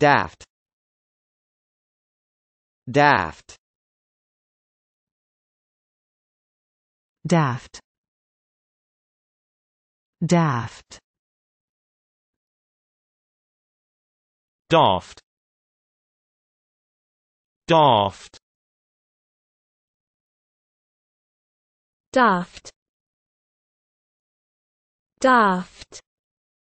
Daft Daft Daft Daft Daft Daft Daft Daft